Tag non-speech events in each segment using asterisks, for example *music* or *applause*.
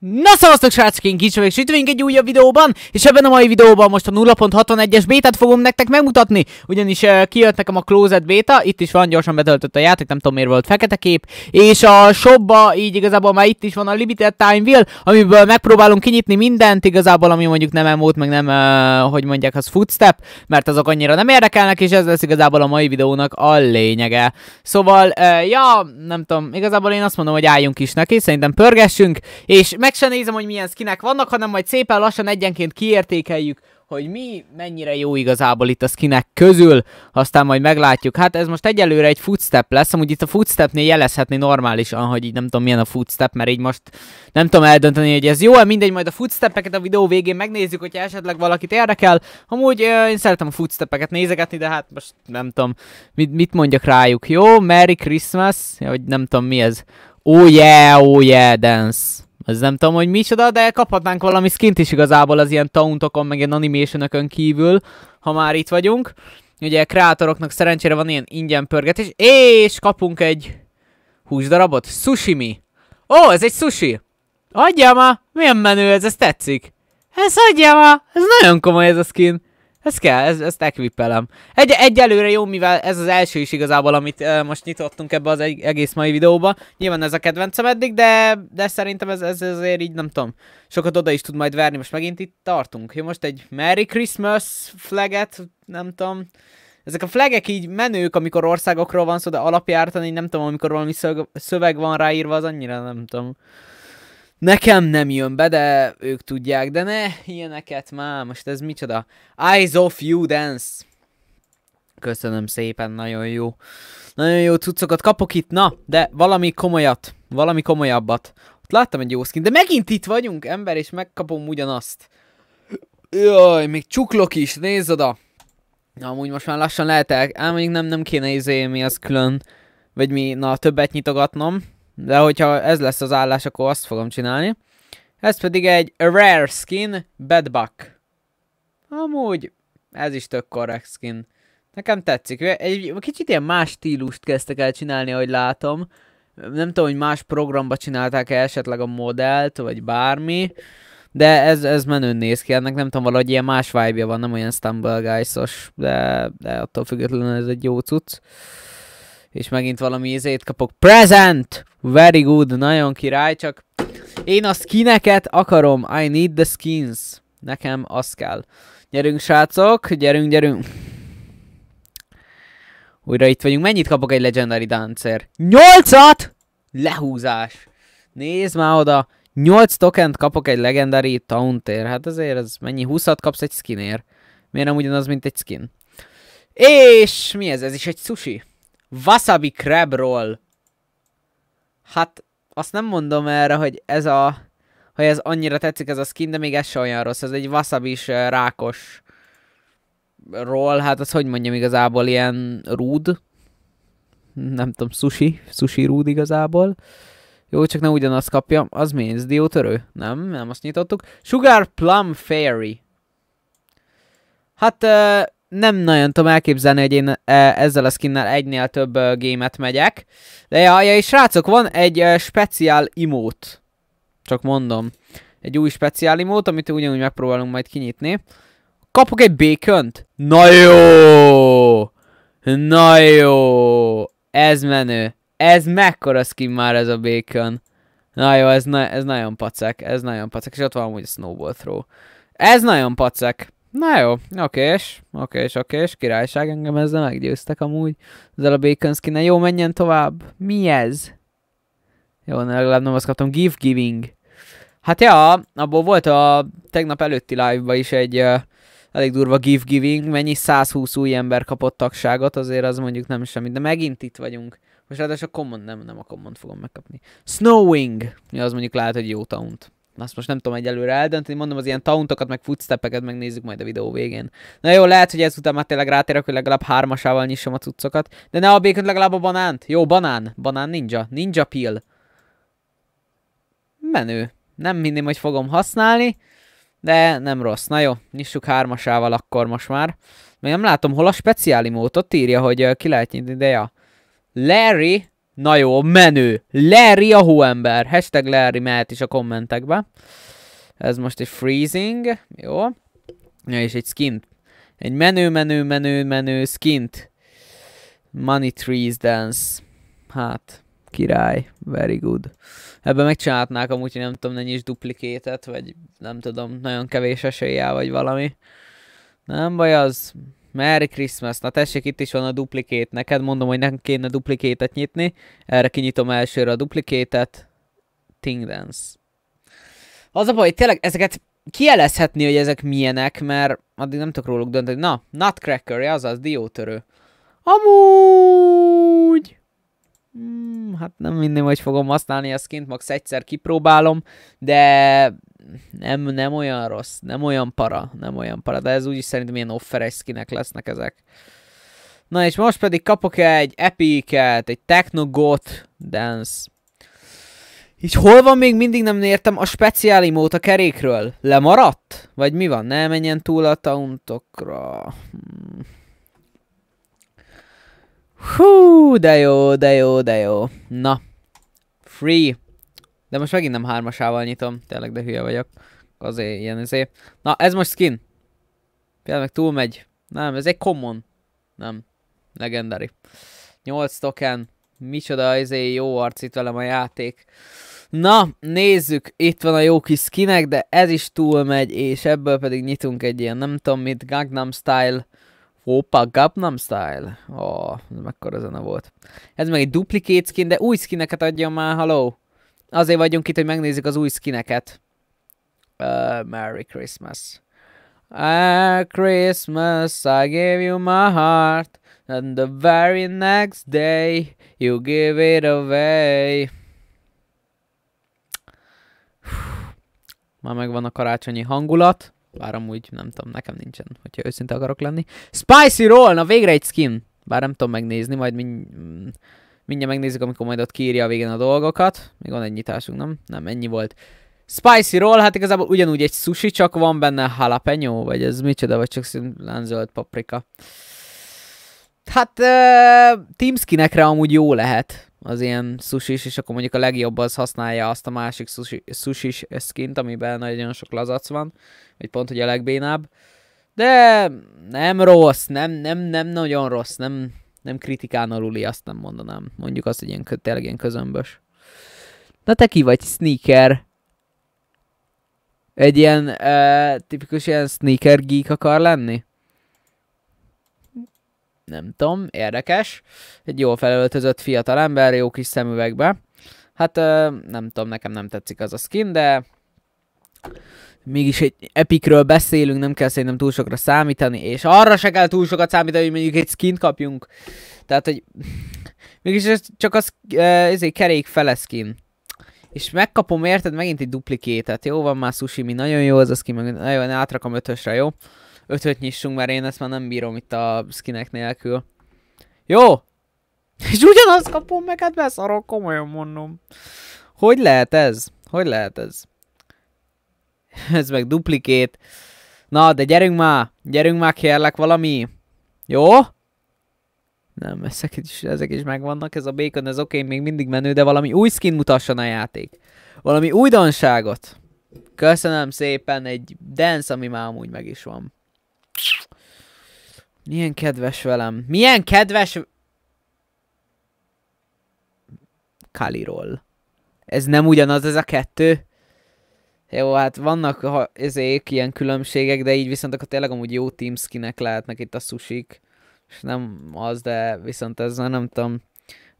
Na szavaztok srácok, én Kicsov és itt vagyunk egy újabb videóban, és ebben a mai videóban most a 0.61-es bétát fogom nektek megmutatni, ugyanis uh, kijött nekem a Closet beta, itt is van, gyorsan betöltött a játék, nem tudom miért volt fekete kép, és a shopba így igazából már itt is van a Limited Time Wheel, amiből megpróbálunk kinyitni mindent igazából, ami mondjuk nem emót, meg nem, uh, hogy mondják, az footstep, mert azok annyira nem érdekelnek, és ez lesz igazából a mai videónak a lényege. Szóval, uh, ja, nem tudom, igazából én azt mondom, hogy álljunk is neki, szerintem pörgessünk, és meg meg se nézem, hogy milyen skinek vannak, hanem majd szépen lassan egyenként kiértékeljük, hogy mi mennyire jó igazából itt a skinek közül, aztán majd meglátjuk. Hát ez most egyelőre egy footstep lesz, amúgy itt a footstepnél jelezhetni normálisan, hogy így nem tudom milyen a footstep, mert így most nem tudom eldönteni, hogy ez jó-e, mindegy, majd a footstepeket a videó végén megnézzük, hogyha esetleg valakit érdekel. Amúgy én szeretem a footstepeket nézegetni, de hát most nem tudom, mit, mit mondjak rájuk. Jó, Merry Christmas, vagy nem tudom mi ez. Oh yeah, oh yeah, dance. Ez nem tudom, hogy micsoda, de kaphatnánk valami skint is igazából az ilyen tauntokon, meg ilyen animationökön kívül, ha már itt vagyunk. Ugye a kreátoroknak szerencsére van ilyen ingyen pörgetés, és kapunk egy húsdarabot. Sushi mi? Ó, ez egy sushi! Adjam ma! Milyen menő ez, ez tetszik! Ez adjam ma! Ez nagyon komoly ez a skin. Ez kell, ez, ezt equipelem. Egy, egyelőre jó, mivel ez az első is igazából, amit uh, most nyitottunk ebbe az egész mai videóba. Nyilván ez a kedvencem eddig, de, de szerintem ez, ez azért így nem tudom. Sokat oda is tud majd verni, most megint itt tartunk. Jó, most egy Merry Christmas flaget, nem tudom. Ezek a flagek így menők, amikor országokról van szó, de alapjártani nem tudom, amikor valami szöveg van ráírva, az annyira nem tudom. Nekem nem jön be, de ők tudják, de ne ilyeneket már, most ez micsoda. Eyes of you dance. Köszönöm szépen, nagyon jó. Nagyon jó cuccokat kapok itt, na, de valami komolyat, valami komolyabbat. Ott láttam egy jó skin, de megint itt vagyunk, ember, és megkapom ugyanazt. Jaj, még csuklok is, nézd oda. Na, amúgy most már lassan lehet el, ám mondjuk nem, nem kéne izé, mi az külön, vagy mi, na, többet nyitogatnom de hogyha ez lesz az állás, akkor azt fogom csinálni. Ez pedig egy Rare Skin Bedbug. Amúgy ez is tök korrekt skin. Nekem tetszik. Egy kicsit ilyen más stílust kezdtek el csinálni, ahogy látom. Nem tudom, hogy más programba csinálták-e esetleg a modellt, vagy bármi. De ez, ez menőn néz ki, ennek nem tudom, valahogy ilyen más vibe -ja van, nem olyan Stumble guys de, de attól függetlenül ez egy jó cucc. És megint valami izét kapok. Present! Very good, nagyon király, csak én a skineket akarom. I need the skins. Nekem az kell. Gyerünk, srácok, gyerünk, gyerünk. Újra itt vagyunk. Mennyit kapok egy Legendary Dancer? Nyolcat! Lehúzás. Nézd már oda. 8 tokent kapok egy Legendary Taunter. Hát azért ez mennyi? 20-at kapsz egy skinért. Miért nem ugyanaz, mint egy skin? És mi ez? Ez is egy sushi. Wasabi Crab Roll. Hát, azt nem mondom erre, hogy ez a... Hogy ez annyira tetszik ez a skin, de még ez se olyan rossz. Ez egy wasabis rákos roll, hát az hogy mondjam igazából, ilyen rúd. Nem tudom, sushi, sushi rúd igazából. Jó, csak ne ugyanazt kapja. Az mi? Ez diótörő? Nem, nem azt nyitottuk. Sugar Plum Fairy. Hát, uh, nem nagyon tudom elképzelni, hogy én e, ezzel a skinnel egynél több gémet megyek. De ja, ja, és srácok, van egy speciál imót. Csak mondom. Egy új speciál imót, amit ugyanúgy megpróbálunk majd kinyitni. Kapok egy békönt? Na jó! Na jó! Ez menő. Ez mekkora skin már ez a békön. Na jó, ez, na ez nagyon pacek. Ez nagyon pacek. És ott van amúgy a snowball throw. Ez nagyon pacek. Na jó, okés, okés, okés, királyság, engem ezzel meggyőztek amúgy. Ezzel a bacon skin Jó, menjen tovább. Mi ez? Jó, ne, legalább nem azt kaptam. Give giving. Hát ja, abból volt a tegnap előtti live-ba is egy uh, elég durva give giving. Mennyi 120 új ember kapott tagságot, azért az mondjuk nem semmi. De megint itt vagyunk. Most ráadásul a command nem, nem a command fogom megkapni. Snowing! Ja, az mondjuk lehet, hogy jó taunt azt most nem tudom egyelőre eldönteni, mondom az ilyen tauntokat, meg footsteppeket megnézzük majd a videó végén. Na jó, lehet, hogy ezután már tényleg rátérek, hogy legalább hármasával nyissam a cuccokat, de ne a békön, legalább a banánt. Jó, banán, banán ninja, ninja peel. Menő. Nem minden, hogy fogom használni, de nem rossz. Na jó, nyissuk hármasával akkor most már. Még nem látom, hol a speciálimót, ott írja, hogy ki lehet nyitni, de ja. Larry Na jó, menő. Larry a hóember. Hashtag Larry mehet is a kommentekbe. Ez most egy freezing. Jó. Ja, és egy skint. Egy menő, menő, menő, menő skint. Money Trees Dance. Hát, király. Very good. Ebben megcsinálhatnák amúgy, hogy nem tudom, ne nyis duplikétet, vagy nem tudom, nagyon kevés eséllyel, vagy valami. Nem baj az. Merry Christmas. Na tessék, itt is van a duplikét. Neked mondom, hogy nekem kéne duplikétet nyitni. Erre kinyitom elsőre a duplikétet. Ting Dance. Az a baj, hogy tényleg ezeket kielezhetni, hogy ezek milyenek, mert addig nem tudok róluk dönteni. Na, Nutcracker, ja, azaz, diótörő. Amúgy! Hmm, hát nem minden, hogy fogom használni a skint, max egyszer kipróbálom, de nem, nem olyan rossz, nem olyan para, nem olyan para, de ez úgyis szerintem ilyen offeres skinek lesznek ezek. Na és most pedig kapok egy epiket, egy techno got Dance. És hol van még mindig nem értem a mód a kerékről? Lemaradt? Vagy mi van? Ne menjen túl a tauntokra. Hmm. Hú, de jó, de jó, de jó. Na. Free. De most megint nem hármasával nyitom, tényleg de hülye vagyok. Azért ilyen azért. Na, ez most skin. például meg túlmegy. Nem, ez egy common. Nem. Legendary. 8 token. Micsoda izé jó itt velem a játék. Na, nézzük, itt van a jó kis skinek, de ez is túlmegy, és ebből pedig nyitunk egy ilyen, nem tudom mit, Gangnam Style. Opa, Gangnam Style. Ó, oh, mekkora zene volt. Ez meg egy duplicate skin, de új skineket adja már, hello. Azért vagyunk itt, hogy megnézzük az új skineket. Uh, Merry Christmas. Merry Christmas, I gave you my heart, and the very next day you give it away. Már megvan a karácsonyi hangulat. Bár amúgy nem tudom, nekem nincsen, hogyha őszinte akarok lenni. Spicy Roll, na végre egy skin. Bár nem tudom megnézni, majd mind... Mindjárt megnézzük, amikor majd ott kírja a végén a dolgokat. Még van egy nyitásunk, nem? Nem, ennyi volt. Spicy roll, hát igazából ugyanúgy egy sushi, csak van benne jalapeno, vagy ez micsoda, vagy csak szimplán zöld paprika. Hát uh, Teamskinekre amúgy jó lehet az ilyen sushi és akkor mondjuk a legjobb az használja azt a másik sushi, sushi skint, amiben nagyon sok lazac van, vagy pont, hogy a legbénább. De nem rossz, nem, nem, nem nagyon rossz, nem, nem kritikán aluli, azt nem mondanám. Mondjuk azt, hogy ilyen, tényleg ilyen közömbös. Na te ki vagy? Sneaker. Egy ilyen uh, tipikus ilyen sneaker geek akar lenni? Nem tudom, érdekes. Egy jól felöltözött fiatal ember, jó kis szemüvegbe. Hát uh, nem tudom, nekem nem tetszik az a skin, de mégis egy epikről beszélünk, nem kell szerintem túl sokra számítani, és arra se kell túl sokat számítani, hogy mondjuk egy skint kapjunk. Tehát, hogy *laughs* mégis ez csak az ez egy kerék fele skin. És megkapom, érted, megint egy duplikétet. Jó, van már sushi, mi nagyon jó az a skin, meg nagyon átrakom ötösre, jó? Ötöt nyissunk, mert én ezt már nem bírom itt a skinek nélkül. Jó! *laughs* És ugyanazt kapom meg, hát beszarok, komolyan mondom. Hogy lehet ez? Hogy lehet ez? *laughs* ez meg duplikét. Na, de gyerünk már, gyerünk már kérlek valami. Jó? Nem, ezek is, ezek is megvannak, ez a bacon, ez oké, okay, még mindig menő, de valami új skin mutasson a játék. Valami újdonságot. Köszönöm szépen, egy dance, ami már amúgy meg is van. Milyen kedves velem. Milyen kedves... Kaliról. Ez nem ugyanaz ez a kettő? Jó, hát vannak ha, ezék ilyen különbségek, de így viszont akkor tényleg amúgy jó teamskinek lehetnek itt a susik. És nem az, de viszont ez nem tudom.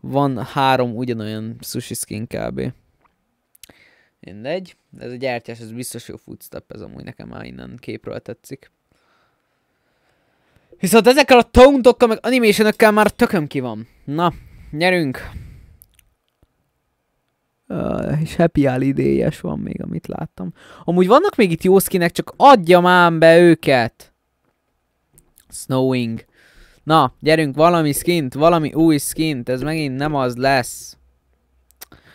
Van három ugyanolyan sushi skin kb. Mindegy. Ez a gyártás, ez biztos jó footstep, ez amúgy nekem már innen képről tetszik. Viszont ezekkel a tauntokkal, meg animationökkel már tököm ki van. Na, nyerünk! Uh, és Happy idéjes van még, amit láttam. Amúgy vannak még itt jó skinek, csak adjam ám be őket! Snowing. Na, gyerünk, valami skint, valami új skint, ez megint nem az lesz.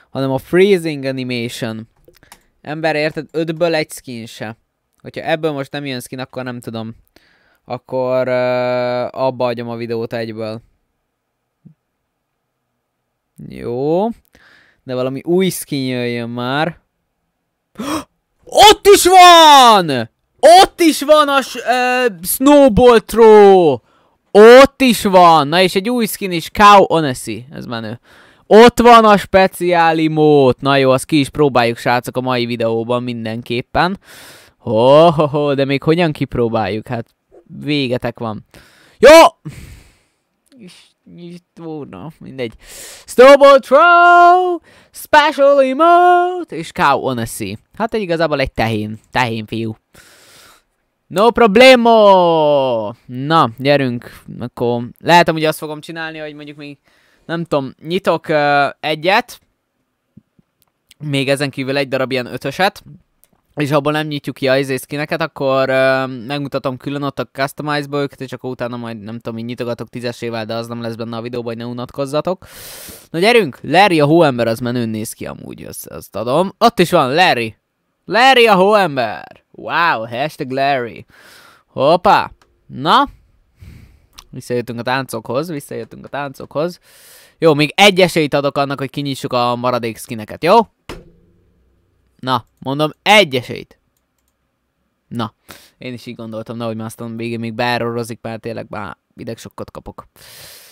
Hanem a freezing animation. Ember, érted? Ötből egy skin se. Hogyha ebből most nem jön skin, akkor nem tudom. Akkor uh, abba adjam a videót egyből. Jó de valami új skin jöjjön már. *gasps* Ott is van! Ott is van a uh, Snowball Throw! Ott is van! Na és egy új skin is, Cow Onesi, ez menő. Ott van a speciáli mód. Na jó, azt ki is próbáljuk, srácok, a mai videóban mindenképpen. Ho, ho, ho de még hogyan kipróbáljuk? Hát végetek van. Jó! nyitó, na, mindegy. Snowball Troll! Special Emote, és Cow sea. Hát egy igazából egy tehén, tehén fiú. No problemo! Na, gyerünk, akkor lehet hogy azt fogom csinálni, hogy mondjuk még, nem tudom, nyitok uh, egyet, még ezen kívül egy darab ilyen ötöset, és abból nem nyitjuk ki a izészkineket, akkor uh, megmutatom külön ott a customize-ba őket, és akkor utána majd nem tudom, hogy nyitogatok tízesével, de az nem lesz benne a videóban, hogy ne unatkozzatok. Na gyerünk, Larry a hóember az menő néz ki amúgy, azt, azt adom. Ott is van, Larry. Larry a hóember. Wow, hashtag Larry. Hoppá. Na. Visszajöttünk a táncokhoz, visszajöttünk a táncokhoz. Jó, még egy esélyt adok annak, hogy kinyissuk a maradék skineket, jó? Na, mondom, egy esélyt. Na, én is így gondoltam, nehogy már aztán végén még beárorozik, mert tényleg már ideg sokat kapok.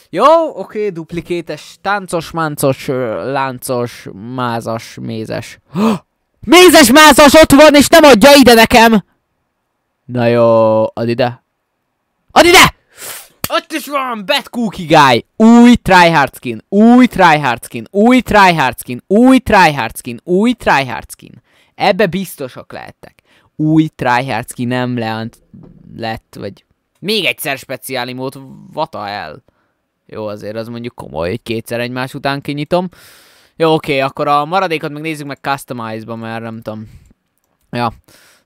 Jó, oké, duplikétes, táncos, máncos, láncos, mázas, mézes. Mézes mázas ott van, és nem adja ide nekem! Na jó, ad ide. Ad ide! Ott is van, Bad Cookie Guy, új tryhard skin, új tryhard skin, új tryhard skin, új tryhard skin, új tryhard skin. Ebbe biztosak lehettek. Új tryhard skin nem lehet lett, vagy még egyszer mód, vata el. Jó, azért az mondjuk komoly, hogy kétszer egymás után kinyitom. Jó, oké, okay, akkor a maradékot meg nézzük meg Customize-ba, mert nem tudom. Ja.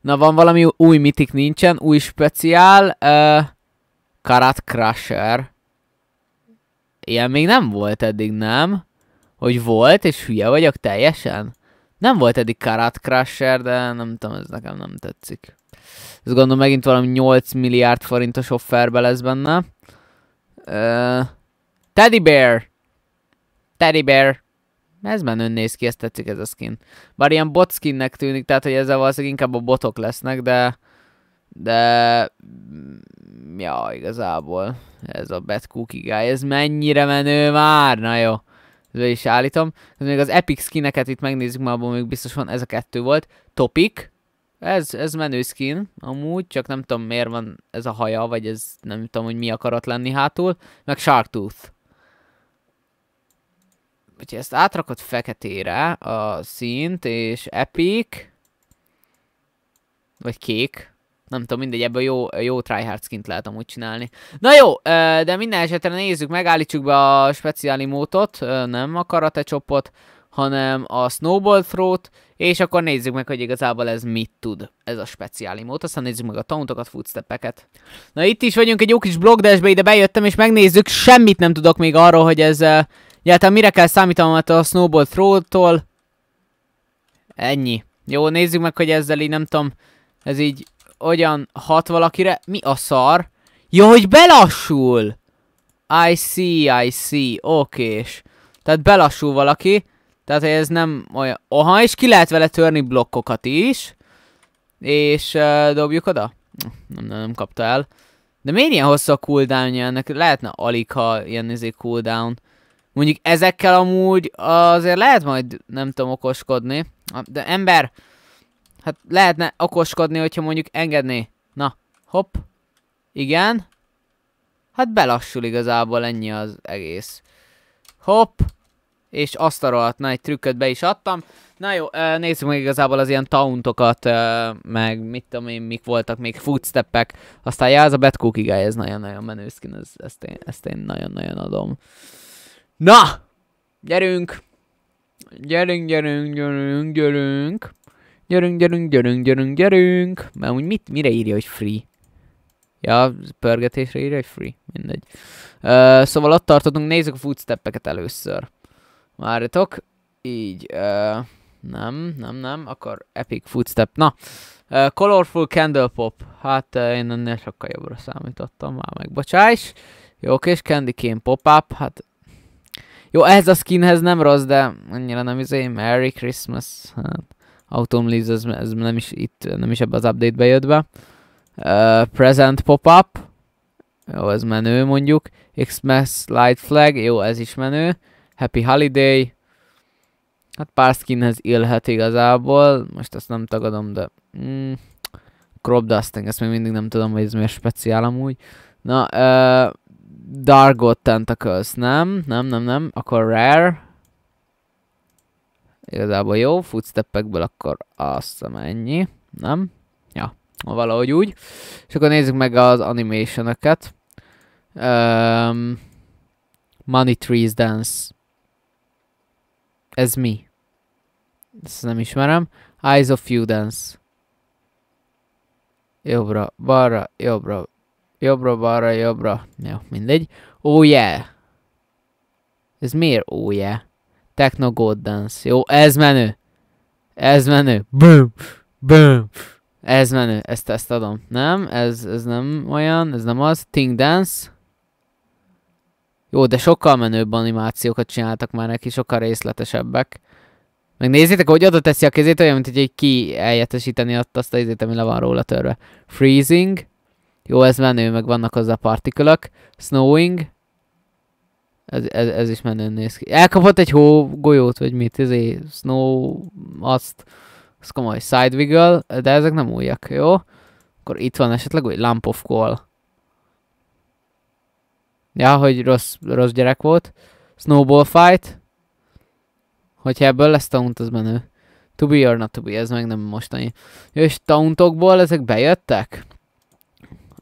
Na, van valami új mitik nincsen, új speciál. Uh, Karat Crusher. Ilyen még nem volt eddig, nem? Hogy volt, és hülye vagyok teljesen? Nem volt eddig Karat Crusher, de nem tudom, ez nekem nem tetszik. Ez gondolom megint valami 8 milliárd forintos offerbe lesz benne. Uh, Teddy Bear! Teddy Bear! Ez menőn néz ki, ezt tetszik ez a skin. Bár ilyen bot skinnek tűnik, tehát hogy ezzel valószínűleg inkább a botok lesznek, de... De ja, igazából ez a Bad Cookie Guy, ez mennyire menő már, na jó. Ezzel is állítom. Ez még az Epic skineket itt megnézzük, már abban még biztos van, ez a kettő volt. Topic, ez, ez menő skin, amúgy, csak nem tudom miért van ez a haja, vagy ez nem tudom, hogy mi akarat lenni hátul. Meg Tooth. Úgyhogy ezt átrakod feketére a színt, és Epic, vagy kék, nem tudom, mindegy, ebből jó, jó tryhard skint lehet amúgy csinálni. Na jó, de minden esetre nézzük, megállítsuk be a speciális mótot, nem a karate csopot, hanem a snowball throw és akkor nézzük meg, hogy igazából ez mit tud, ez a speciáli mód. Aztán nézzük meg a tauntokat, footsteppeket. Na itt is vagyunk egy jó kis blogdashbe, ide bejöttem, és megnézzük, semmit nem tudok még arról, hogy ez... Egyáltalán mire kell számítanom hát a snowball throw-tól. Ennyi. Jó, nézzük meg, hogy ezzel így nem tudom, ez így hogyan hat valakire. Mi a szar? Ja, hogy belassul! I see, I see, okés. Tehát belassul valaki. Tehát ez nem olyan... Oha, és ki lehet vele törni blokkokat is. És uh, dobjuk oda? Nem, nem, nem kapta el. De miért ilyen hosszú a cooldown -ja? ennek? Lehetne alig, ha ilyen nézé cooldown. Mondjuk ezekkel amúgy azért lehet majd, nem tudom, okoskodni. De ember, Hát lehetne okoskodni, hogyha mondjuk engedné. Na, hopp. Igen. Hát belassul igazából ennyi az egész. Hopp. És azt asztalolhatna, egy trükköt be is adtam. Na jó, nézzük meg igazából az ilyen tauntokat, meg mit tudom én, mik voltak még, footsteppek. Aztán jár ez a Bad Cookie Guy, ez nagyon-nagyon menő skin, ez, ezt én nagyon-nagyon adom. Na! Gyerünk! Gyerünk, gyerünk, gyerünk, gyerünk! Gyerünk, gyerünk, gyerünk, gyerünk, gyerünk. Mert úgy mit, mire írja, hogy free? Ja, pörgetésre írja, hogy free. Mindegy. Uh, szóval ott tartottunk, nézzük a footsteppeket először. Várjatok. Így. Uh, nem, nem, nem. Akkor epic footstep. Na. Uh, colorful Candle Pop. Hát uh, én ennél sokkal jobbra számítottam. Már megbocsájs. Jó, és Candy Cane Pop-Up. Hát jó, ez a skinhez nem rossz, de annyira nem izé, Merry Christmas. Hát. Autumn Leaves ez, ez nem is itt, nem is ebbe az update-be jött be. Uh, present pop-up. Jó, ez menő mondjuk. Xmas Light Flag, jó, ez is menő. Happy Holiday. Hát pár skinhez élhet igazából, most ezt nem tagadom, de... Mm, crop Dusting, ezt még mindig nem tudom, hogy ez miért speciál amúgy. Na, uh, Dark God Tentacles, nem, nem, nem, nem, akkor Rare, Igazából jó, footsteppekből akkor azt a mennyi, nem? Ja, valahogy úgy. És akkor nézzük meg az animation Um, Money Trees Dance. Ez mi? Ezt nem ismerem. Eyes of You Dance. Jobbra, balra, jobbra, jobbra, balra, jobbra. Jó, mindegy. Oh yeah! Ez miért oh yeah? Techno God Dance. Jó, ez menő. Ez menő. Bum, bum. Ez menő, ezt, ezt adom. Nem, ez, ez nem olyan, ez nem az. Think Dance. Jó, de sokkal menőbb animációkat csináltak már neki, sokkal részletesebbek. Meg nézzétek, hogy oda teszi a kezét, olyan, mint hogy egy ki eljátesíteni azt a izét, ami le van róla törve. Freezing. Jó, ez menő, meg vannak hozzá partikulak. Snowing. Ez, ez, ez is menőn néz ki. Elkapott egy hó golyót, vagy mit, egy izé, snow, azt, az komoly side wiggle, de ezek nem újak, jó? Akkor itt van esetleg egy lamp of coal. Ja, hogy rossz, rossz gyerek volt. Snowball fight. Hogyha ebből lesz taunt, az menő. To be or not to be, ez meg nem mostani. És tauntokból ezek bejöttek?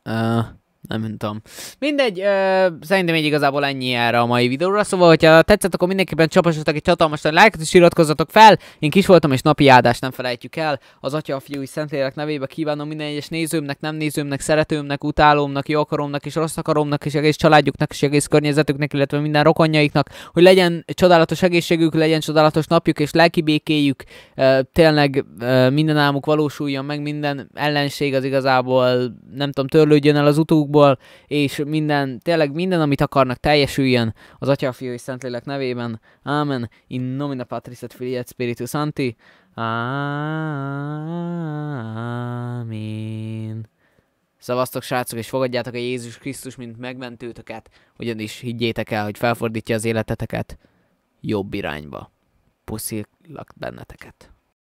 Uh, nem tudom. Mindegy, ö, szerintem így igazából ennyi erre a mai videóra, szóval, hogyha tetszett, akkor mindenképpen csapassatok egy hatalmas nagy lájkot, és iratkozzatok fel. Én kis voltam, és napi áldást nem felejtjük el. Az Atya, a Fiú és Szentlélek nevébe kívánom minden egyes nézőmnek, nem nézőmnek, szeretőmnek, utálómnak, jó akaromnak és rossz akaromnak, és egész családjuknak, és egész környezetüknek, illetve minden rokonjaiknak, hogy legyen csodálatos egészségük, legyen csodálatos napjuk és lelki békéjük, ö, tényleg ö, minden álmuk valósuljon meg, minden ellenség az igazából, nem tudom, törlődjön el az utókból, szól, és minden, tényleg minden, amit akarnak, teljesüljön az Atya, Fiú és Szentlélek nevében. Amen. In nomina Patris et Filii et Spiritus Sancti Amen. Szavaztok, srácok, és fogadjátok a Jézus Krisztus, mint megmentőtöket, ugyanis higgyétek el, hogy felfordítja az életeteket jobb irányba. Puszilak benneteket.